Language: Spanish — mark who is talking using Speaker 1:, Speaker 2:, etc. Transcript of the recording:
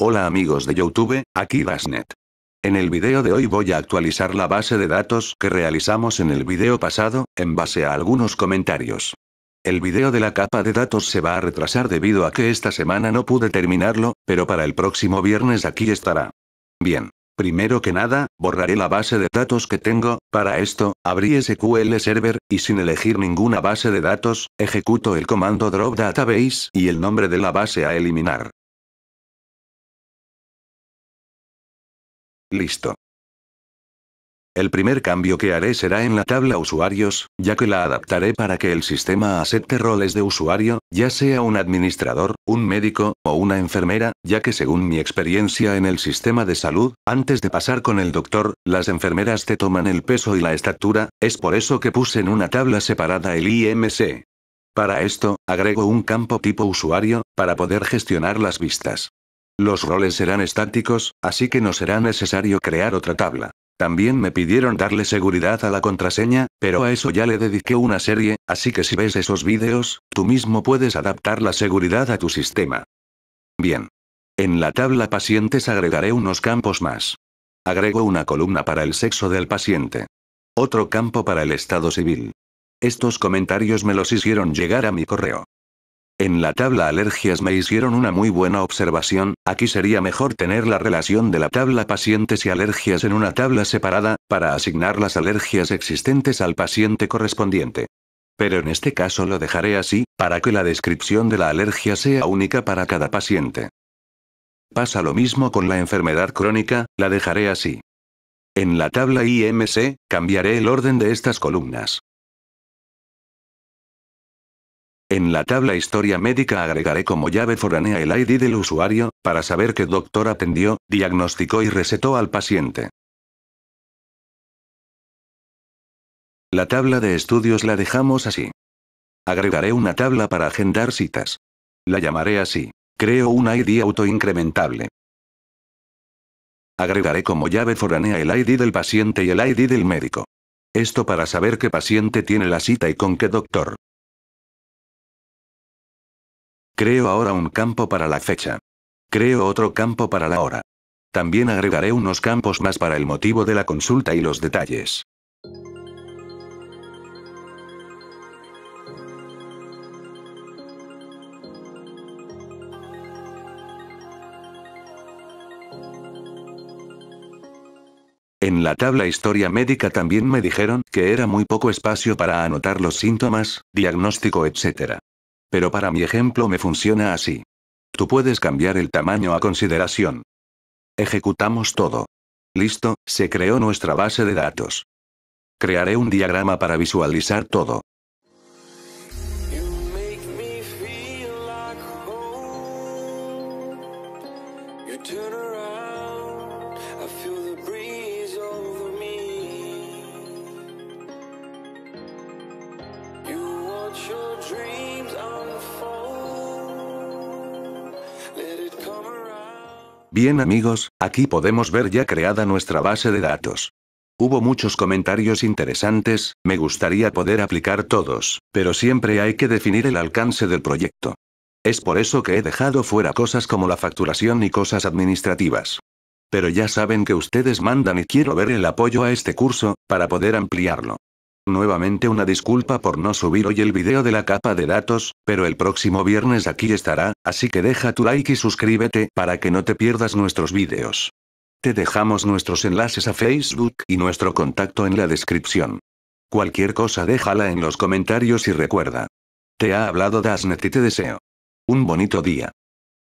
Speaker 1: Hola amigos de Youtube, aquí Dasnet. En el video de hoy voy a actualizar la base de datos que realizamos en el video pasado, en base a algunos comentarios. El video de la capa de datos se va a retrasar debido a que esta semana no pude terminarlo, pero para el próximo viernes aquí estará. Bien. Primero que nada, borraré la base de datos que tengo, para esto, abrí SQL Server, y sin elegir ninguna base de datos, ejecuto el comando drop database y el nombre de la base a eliminar. Listo. El primer cambio que haré será en la tabla usuarios, ya que la adaptaré para que el sistema acepte roles de usuario, ya sea un administrador, un médico, o una enfermera, ya que según mi experiencia en el sistema de salud, antes de pasar con el doctor, las enfermeras te toman el peso y la estatura, es por eso que puse en una tabla separada el IMC. Para esto, agrego un campo tipo usuario, para poder gestionar las vistas. Los roles serán estáticos, así que no será necesario crear otra tabla. También me pidieron darle seguridad a la contraseña, pero a eso ya le dediqué una serie, así que si ves esos vídeos, tú mismo puedes adaptar la seguridad a tu sistema. Bien. En la tabla pacientes agregaré unos campos más. Agrego una columna para el sexo del paciente. Otro campo para el estado civil. Estos comentarios me los hicieron llegar a mi correo. En la tabla alergias me hicieron una muy buena observación, aquí sería mejor tener la relación de la tabla pacientes y alergias en una tabla separada, para asignar las alergias existentes al paciente correspondiente. Pero en este caso lo dejaré así, para que la descripción de la alergia sea única para cada paciente. Pasa lo mismo con la enfermedad crónica, la dejaré así. En la tabla IMC, cambiaré el orden de estas columnas. En la tabla historia médica agregaré como llave foranea el ID del usuario, para saber qué doctor atendió, diagnosticó y recetó al paciente. La tabla de estudios la dejamos así. Agregaré una tabla para agendar citas. La llamaré así. Creo un ID autoincrementable. Agregaré como llave foránea el ID del paciente y el ID del médico. Esto para saber qué paciente tiene la cita y con qué doctor. Creo ahora un campo para la fecha. Creo otro campo para la hora. También agregaré unos campos más para el motivo de la consulta y los detalles. En la tabla historia médica también me dijeron que era muy poco espacio para anotar los síntomas, diagnóstico, etc. Pero para mi ejemplo me funciona así. Tú puedes cambiar el tamaño a consideración. Ejecutamos todo. Listo, se creó nuestra base de datos. Crearé un diagrama para visualizar todo. Bien amigos, aquí podemos ver ya creada nuestra base de datos. Hubo muchos comentarios interesantes, me gustaría poder aplicar todos, pero siempre hay que definir el alcance del proyecto. Es por eso que he dejado fuera cosas como la facturación y cosas administrativas. Pero ya saben que ustedes mandan y quiero ver el apoyo a este curso, para poder ampliarlo. Nuevamente una disculpa por no subir hoy el video de la capa de datos, pero el próximo viernes aquí estará, así que deja tu like y suscríbete para que no te pierdas nuestros videos. Te dejamos nuestros enlaces a Facebook y nuestro contacto en la descripción. Cualquier cosa déjala en los comentarios y recuerda. Te ha hablado Dasnet y te deseo. Un bonito día.